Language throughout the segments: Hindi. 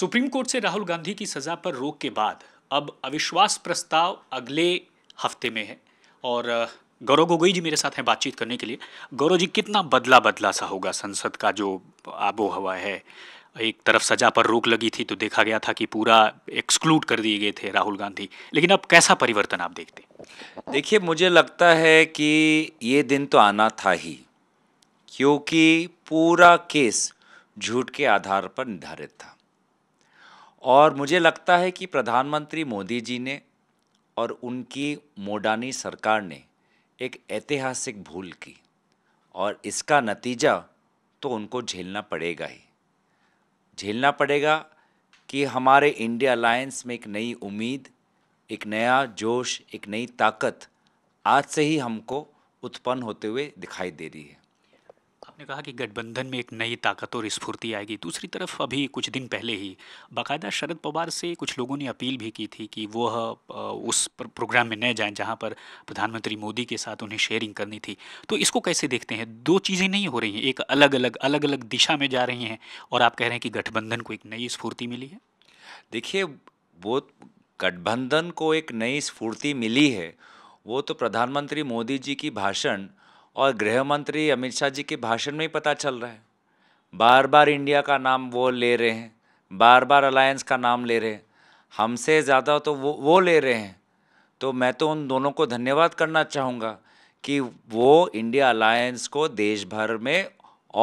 सुप्रीम कोर्ट से राहुल गांधी की सजा पर रोक के बाद अब अविश्वास प्रस्ताव अगले हफ्ते में है और गौरव गोगोई जी मेरे साथ हैं बातचीत करने के लिए गौरव जी कितना बदला बदला सा होगा संसद का जो आबो हवा है एक तरफ सजा पर रोक लगी थी तो देखा गया था कि पूरा एक्सक्लूड कर दिए गए थे राहुल गांधी लेकिन अब कैसा परिवर्तन आप देखते देखिए मुझे लगता है कि ये दिन तो आना था ही क्योंकि पूरा केस झूठ के आधार पर निर्धारित था और मुझे लगता है कि प्रधानमंत्री मोदी जी ने और उनकी मोडानी सरकार ने एक ऐतिहासिक भूल की और इसका नतीजा तो उनको झेलना पड़ेगा ही झेलना पड़ेगा कि हमारे इंडिया अलायंस में एक नई उम्मीद एक नया जोश एक नई ताकत आज से ही हमको उत्पन्न होते हुए दिखाई दे रही है आपने कहा कि गठबंधन में एक नई ताकत और स्फूर्ति आएगी दूसरी तरफ अभी कुछ दिन पहले ही बाकायदा शरद पवार से कुछ लोगों ने अपील भी की थी कि वह उस प्रोग्राम में न जाएं जहां पर प्रधानमंत्री मोदी के साथ उन्हें शेयरिंग करनी थी तो इसको कैसे देखते हैं दो चीज़ें नहीं हो रही हैं एक अलग अलग अलग अलग दिशा में जा रही हैं और आप कह रहे हैं कि गठबंधन को एक नई स्फूर्ति मिली है देखिए वो गठबंधन को एक नई स्फूर्ति मिली है वो तो प्रधानमंत्री मोदी जी की भाषण और गृह मंत्री अमित शाह जी के भाषण में ही पता चल रहा है बार बार इंडिया का नाम वो ले रहे हैं बार बार अलायंस का नाम ले रहे हैं हमसे ज़्यादा तो वो वो ले रहे हैं तो मैं तो उन दोनों को धन्यवाद करना चाहूँगा कि वो इंडिया अलायंस को देश भर में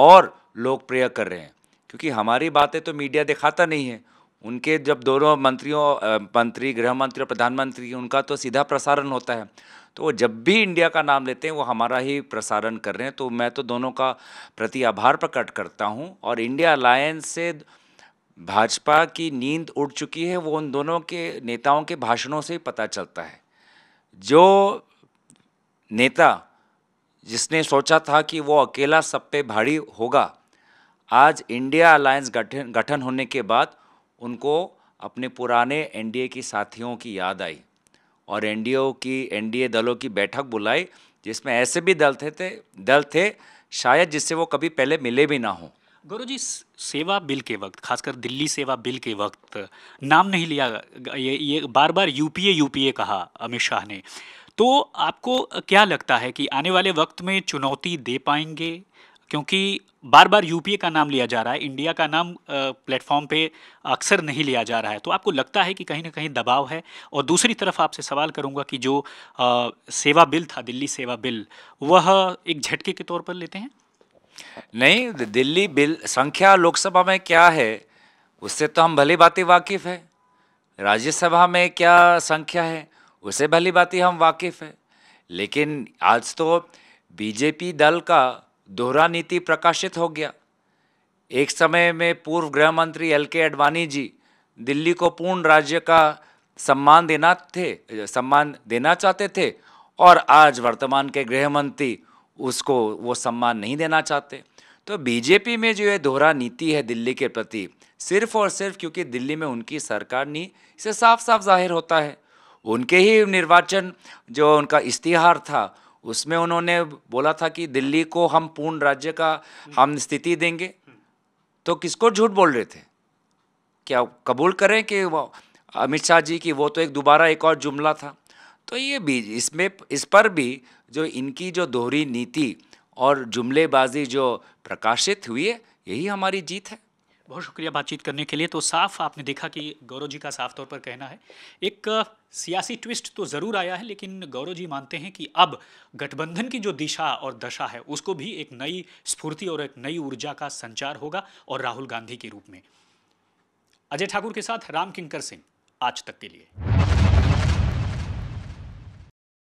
और लोकप्रिय कर रहे हैं क्योंकि हमारी बातें तो मीडिया दिखाता नहीं है उनके जब दोनों मंत्रियों मंत्री गृह मंत्री और प्रधानमंत्री उनका तो सीधा प्रसारण होता है तो वो जब भी इंडिया का नाम लेते हैं वो हमारा ही प्रसारण कर रहे हैं तो मैं तो दोनों का प्रति आभार प्रकट करता हूँ और इंडिया अलायंस से भाजपा की नींद उड़ चुकी है वो उन दोनों के नेताओं के भाषणों से ही पता चलता है जो नेता जिसने सोचा था कि वो अकेला सब पे भारी होगा आज इंडिया अलायंस गठन गठन होने के बाद उनको अपने पुराने एनडीए की साथियों की याद आई और एनडीए की एनडीए दलों की बैठक बुलाई जिसमें ऐसे भी दल थे, थे दल थे शायद जिससे वो कभी पहले मिले भी ना हों गुरु जी सेवा बिल के वक्त खासकर दिल्ली सेवा बिल के वक्त नाम नहीं लिया ये ये बार बार यूपीए यूपीए कहा अमित शाह ने तो आपको क्या लगता है कि आने वाले वक्त में चुनौती दे पाएंगे क्योंकि बार बार यूपीए का नाम लिया जा रहा है इंडिया का नाम प्लेटफॉर्म पे अक्सर नहीं लिया जा रहा है तो आपको लगता है कि कहीं ना कहीं दबाव है और दूसरी तरफ आपसे सवाल करूंगा कि जो आ, सेवा बिल था दिल्ली सेवा बिल वह एक झटके के तौर पर लेते हैं नहीं दिल्ली बिल संख्या लोकसभा में क्या है उससे तो हम भली बातें वाकिफ़ है राज्यसभा में क्या संख्या है उससे भली बातें हम वाकिफ़ है लेकिन आज तो बीजेपी दल का दोहरा नीति प्रकाशित हो गया एक समय में पूर्व गृह मंत्री एल के अडवाणी जी दिल्ली को पूर्ण राज्य का सम्मान देना थे सम्मान देना चाहते थे और आज वर्तमान के गृह मंत्री उसको वो सम्मान नहीं देना चाहते तो बीजेपी में जो ये दोहरा नीति है दिल्ली के प्रति सिर्फ और सिर्फ क्योंकि दिल्ली में उनकी सरकार नहीं इसे साफ साफ जाहिर होता है उनके ही निर्वाचन जो उनका इश्तिहार था उसमें उन्होंने बोला था कि दिल्ली को हम पूर्ण राज्य का हम स्थिति देंगे तो किसको झूठ बोल रहे थे क्या कबूल करें कि अमित शाह जी की वो तो एक दोबारा एक और जुमला था तो ये भी इसमें इस पर भी जो इनकी जो दोहरी नीति और जुमलेबाजी जो प्रकाशित हुई है यही हमारी जीत है बहुत शुक्रिया बातचीत करने के लिए तो साफ आपने देखा कि गौरव जी का साफ तौर पर कहना है एक सियासी ट्विस्ट तो ज़रूर आया है लेकिन गौरव जी मानते हैं कि अब गठबंधन की जो दिशा और दशा है उसको भी एक नई स्फूर्ति और एक नई ऊर्जा का संचार होगा और राहुल गांधी के रूप में अजय ठाकुर के साथ राम किंकर सिंह आज तक के लिए